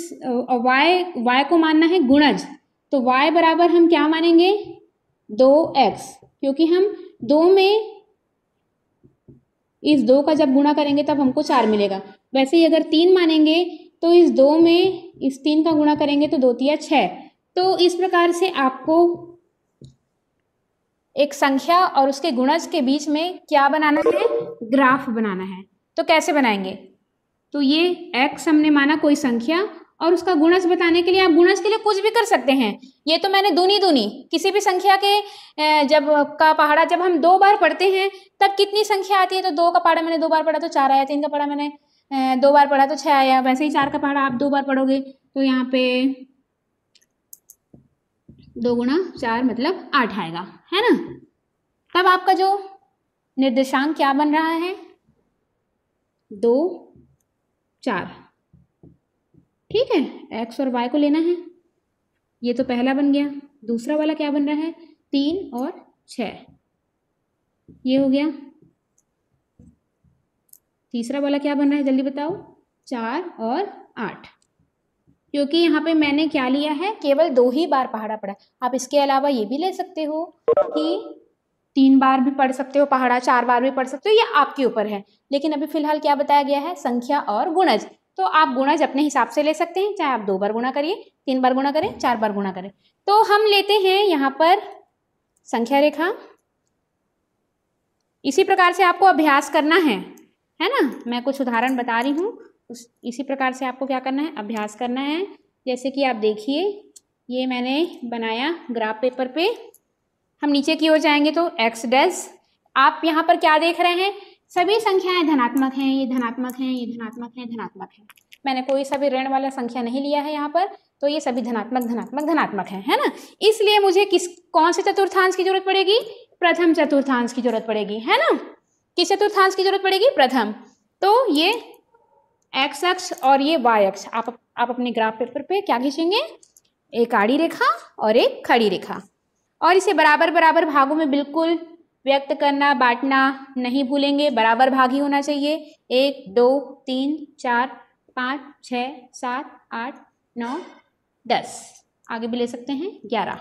वाई वाई को मानना है गुणज तो वाई बराबर हम क्या मानेंगे दो एक्स क्योंकि हम दो में इस दो का जब गुणा करेंगे तब हमको चार मिलेगा वैसे ही अगर तीन मानेंगे तो इस दो में इस तीन का गुणा करेंगे तो दो तिया छः तो इस प्रकार से आपको एक संख्या और उसके गुणज के बीच में क्या बनाना है ग्राफ बनाना है तो कैसे बनाएंगे तो ये एक्स हमने माना कोई संख्या और उसका गुणज बताने के लिए आप गुणज के लिए कुछ भी कर सकते हैं ये तो मैंने दूनी दूनी किसी भी संख्या के जब का पहाड़ा जब हम दो बार पढ़ते हैं तब कितनी संख्या आती है तो दो का पहाड़ा मैंने दो बार पढ़ा तो चार आया तीन का पहाड़ा मैंने दो बार पढ़ा तो छः आया वैसे ही चार का पहाड़ा आप दो बार पढ़ोगे तो यहाँ पे दो गुणा चार मतलब आठ आएगा है ना तब आपका जो निर्देशांक क्या बन रहा है दो चार ठीक है एक्स और वाई को लेना है ये तो पहला बन गया दूसरा वाला क्या बन रहा है तीन और छ ये हो गया तीसरा वाला क्या बन रहा है जल्दी बताओ चार और आठ क्योंकि यहाँ पे मैंने क्या लिया है केवल दो ही बार पहाड़ा पढ़ा आप इसके अलावा ये भी ले सकते हो कि तीन बार भी पढ़ सकते हो पहाड़ा चार बार भी पढ़ सकते हो ये आपके ऊपर है लेकिन अभी फिलहाल क्या बताया गया है संख्या और गुणज तो आप गुणज अपने हिसाब से ले सकते हैं चाहे आप दो बार गुणा करिए तीन बार गुणा करें चार बार गुणा करें तो हम लेते हैं यहाँ पर संख्या रेखा इसी प्रकार से आपको अभ्यास करना है है ना मैं कुछ उदाहरण बता रही हूँ उस इसी प्रकार से आपको क्या करना है अभ्यास करना है जैसे कि आप देखिए ये मैंने बनाया ग्राफ पेपर पे हम नीचे की ओर जाएंगे तो एक्स डेस आप यहाँ पर क्या देख रहे हैं सभी संख्याएं धनात्मक हैं ये धनात्मक हैं ये धनात्मक हैं धनात्मक हैं मैंने कोई सभी ऋण वाला संख्या नहीं लिया है यहाँ पर तो ये सभी धनात्मक धनात्मक धनात्मक हैं है ना इसलिए मुझे किस कौन से चतुर्थांश की जरूरत पड़ेगी प्रथम चतुर्थांश की जरूरत पड़ेगी है ना किस चतुर्थांश की जरूरत पड़ेगी प्रथम तो ये एक्स एक्स और ये वाई एक्स आप आप अपने ग्राफ पेपर पे क्या खींचेंगे एक आड़ी रेखा और एक खड़ी रेखा और इसे बराबर बराबर भागों में बिल्कुल व्यक्त करना बांटना नहीं भूलेंगे बराबर भाग ही होना चाहिए एक दो तीन चार पाँच छ सात आठ नौ दस आगे भी ले सकते हैं ग्यारह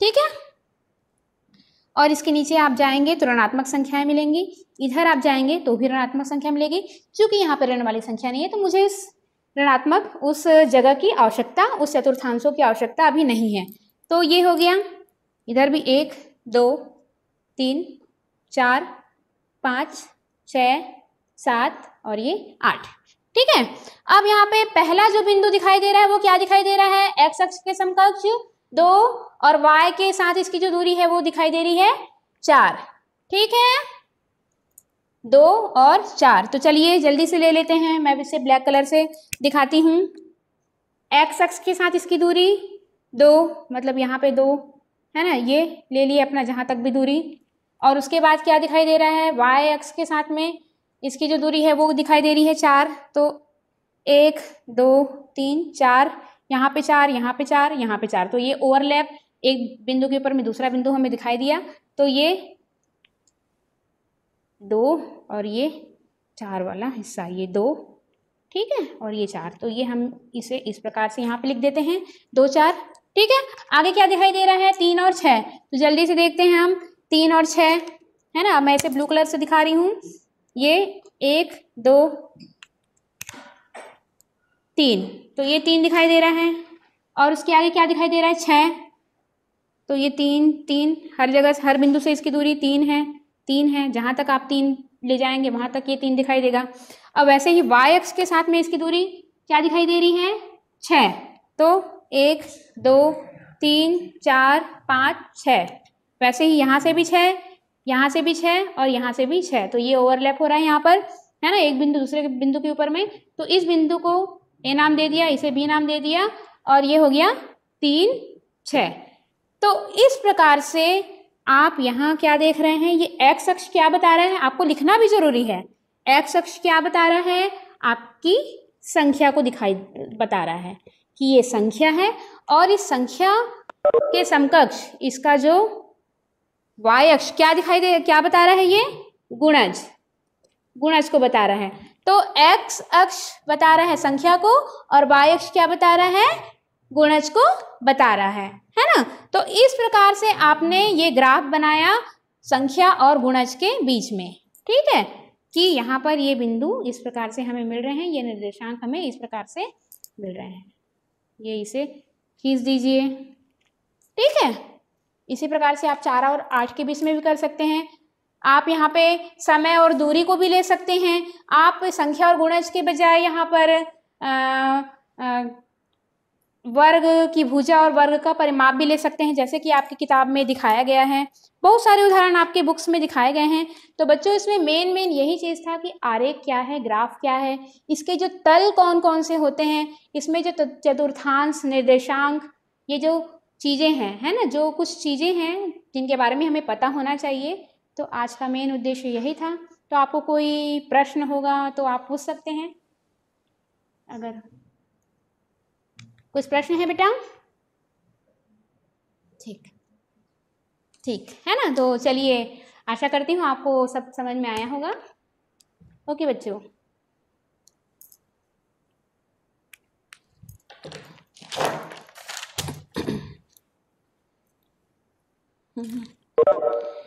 ठीक है और इसके नीचे आप जाएंगे तो ऋणात्मक संख्याएं मिलेंगी इधर आप जाएंगे तो भी ऋणात्मक संख्या मिलेगी चूंकि यहाँ पर ऋण वाली संख्या नहीं है तो मुझे इस ऋणात्मक उस जगह की आवश्यकता उस चतुर्थांशों की आवश्यकता अभी नहीं है तो ये हो गया इधर भी एक दो तीन चार पाँच छ सात और ये आठ ठीक है अब यहाँ पे पहला जो बिंदु दिखाई दे रहा है वो क्या दिखाई दे रहा है एक्स अक्ष के समकक्ष दो और y के साथ इसकी जो दूरी है वो दिखाई दे रही है चार ठीक है दो और चार तो चलिए जल्दी से ले लेते हैं मैं इसे ब्लैक कलर से दिखाती हूँ एक्स एक्स के साथ इसकी दूरी दो मतलब यहाँ पे दो है ना ये ले लिए अपना जहाँ तक भी दूरी और उसके बाद क्या दिखाई दे रहा है वाई एक्स के साथ में इसकी जो दूरी है वो दिखाई दे रही है चार तो एक दो तीन चार यहाँ पे चार यहाँ पे चार यहाँ पे चार तो ये ओवरलैप एक बिंदु के ऊपर में दूसरा बिंदु हमें दिखाई दिया तो ये दो और ये चार वाला हिस्सा ये दो ठीक है और ये चार तो ये हम इसे इस प्रकार से यहाँ पे लिख देते हैं दो चार ठीक है आगे क्या दिखाई दे रहा है तीन और छः तो जल्दी से देखते हैं हम तीन और छह है ना मैं इसे ब्लू कलर से दिखा रही हूँ ये एक दो तीन तो ये तीन दिखाई दे रहा है और उसके आगे क्या दिखाई दे रहा है छः तो ये तीन तीन हर जगह हर बिंदु से इसकी दूरी तीन है तीन है जहाँ तक आप तीन ले जाएंगे वहाँ तक ये तीन दिखाई देगा अब वैसे ही वाई एक्स के साथ में इसकी दूरी क्या दिखाई दे रही है छः तो एक दो तीन चार पाँच छ वैसे ही यहाँ से भी छः यहाँ से भी छः और यहाँ से भी छः तो ये ओवरलैप हो रहा है यहाँ पर है ना एक बिंदु दूसरे बिंदु के ऊपर में तो इस बिंदु को ए नाम दे दिया इसे बी नाम दे दिया और ये हो गया तीन छ तो इस प्रकार से आप यहाँ क्या देख रहे हैं ये एक्स अक्ष क्या बता रहे हैं आपको लिखना भी जरूरी है एक्स अक्ष क्या बता रहा है आपकी संख्या को दिखाई बता रहा है कि ये संख्या है और इस संख्या के समकक्ष इसका जो वाई अक्ष क्या दिखाई दे क्या बता रहा है ये गुणज गुणज को बता रहा है तो x अक्ष बता रहा है संख्या को और y अक्ष क्या बता रहा है गुणज को बता रहा है है ना तो इस प्रकार से आपने ये ग्राफ बनाया संख्या और गुणज के बीच में ठीक है कि यहाँ पर ये बिंदु इस प्रकार से हमें मिल रहे हैं ये निर्देशांक हमें इस प्रकार से मिल रहे हैं ये इसे खींच दीजिए ठीक है इसी प्रकार से आप चार और आठ के बीच में भी कर सकते हैं आप यहाँ पे समय और दूरी को भी ले सकते हैं आप संख्या और गुणज के बजाय यहाँ पर आ, आ, वर्ग की भुजा और वर्ग का परिमाप भी ले सकते हैं जैसे कि आपकी किताब में दिखाया गया है बहुत सारे उदाहरण आपके बुक्स में दिखाए गए हैं तो बच्चों इसमें मेन मेन यही चीज़ था कि आरेख क्या है ग्राफ क्या है इसके जो तल कौन कौन से होते हैं इसमें जो चतुर्थांश निर्देशांक ये जो चीज़ें हैं है ना जो कुछ चीज़ें हैं जिनके बारे में हमें पता होना चाहिए तो आज का मेन उद्देश्य यही था तो आपको कोई प्रश्न होगा तो आप पूछ सकते हैं अगर कुछ प्रश्न है बेटा ठीक ठीक है ना तो चलिए आशा करती हूँ आपको सब समझ में आया होगा ओके बच्चों हम्म।